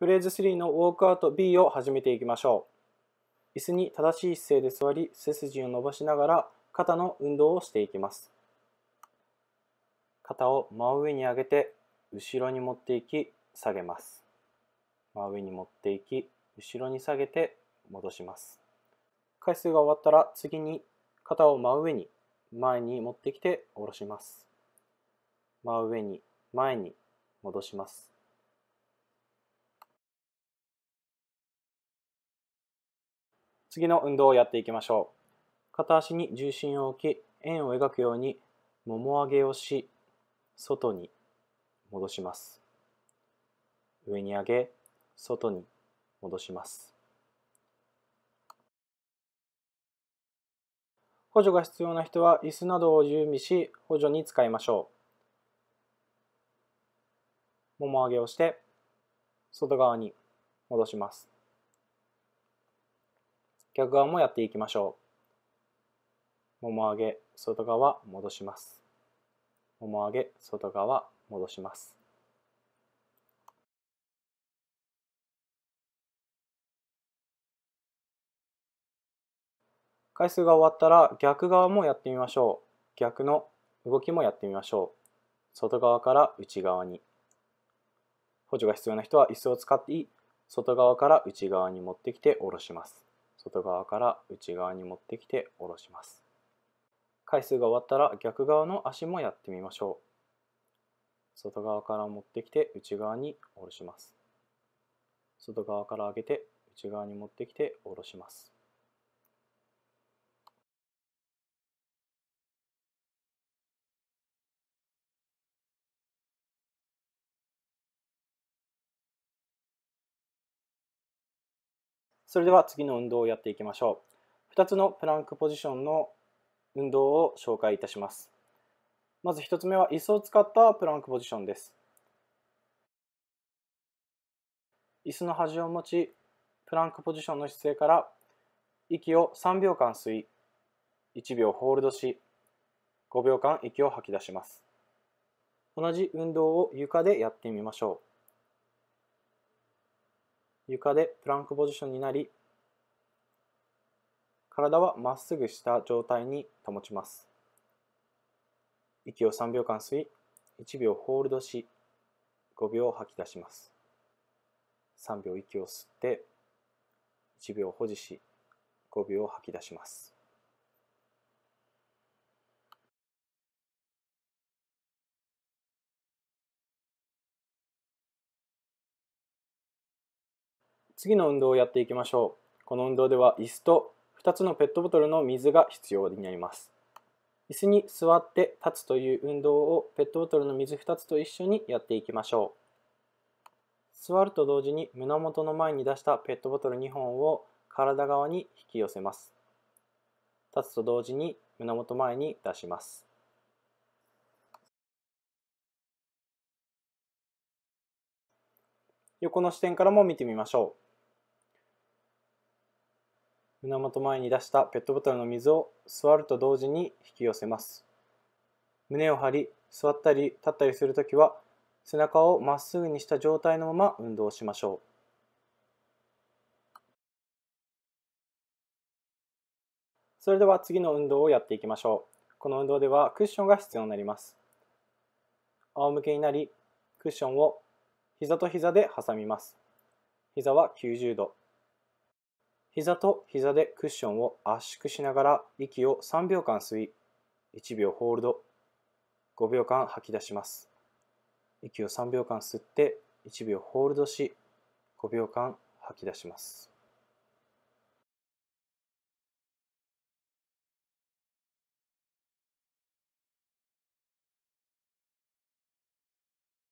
フレーズ3のウォークアウト B を始めていきましょう。椅子に正しい姿勢で座り、背筋を伸ばしながら肩の運動をしていきます。肩を真上に上げて、後ろに持っていき、下げます。真上に持っていき、後ろに下げて戻します。回数が終わったら次に肩を真上に前に持ってきて下ろします。真上に前に戻します。次の運動をやっていきましょう。片足に重心を置き、円を描くように、もも上げをし、外に戻します。上に上げ、外に戻します。補助が必要な人は椅子などを準備し補助に使いましょう。もも上げをして外側に戻します。逆側もやっていきましょうもも上げ外側戻しますもも上げ外側戻します回数が終わったら逆側もやってみましょう逆の動きもやってみましょう外側から内側に補助が必要な人は椅子を使って外側から内側に持ってきて下ろします外側から内側に持ってきて下ろします回数が終わったら逆側の足もやってみましょう外側から持ってきて内側に下ろします外側から上げて内側に持ってきて下ろしますそれでは次の運動をやっていきましょう。2つのプランクポジションの運動を紹介いたします。まず1つ目は椅子を使ったプランクポジションです。椅子の端を持ち、プランクポジションの姿勢から息を3秒間吸い、1秒ホールドし、5秒間息を吐き出します。同じ運動を床でやってみましょう。床でプランクポジションになり体はまっすぐした状態に保ちます息を3秒間吸い1秒ホールドし5秒吐き出します3秒息を吸って1秒保持し5秒吐き出します次の運動をやっていきましょう。この運動では椅子と2つのペットボトルの水が必要になります。椅子に座って立つという運動をペットボトルの水2つと一緒にやっていきましょう。座ると同時に胸元の前に出したペットボトル2本を体側に引き寄せます。立つと同時に胸元前に出します。横の視点からも見てみましょう。胸元前に出したペットボトルの水を座ると同時に引き寄せます胸を張り座ったり立ったりするときは背中をまっすぐにした状態のまま運動しましょうそれでは次の運動をやっていきましょうこの運動ではクッションが必要になります仰向けになりクッションを膝と膝で挟みます膝は90度膝と膝でクッションを圧縮しながら息を3秒間吸い、1秒ホールド、5秒間吐き出します。息を3秒間吸って、1秒ホールドし、5秒間吐き出します。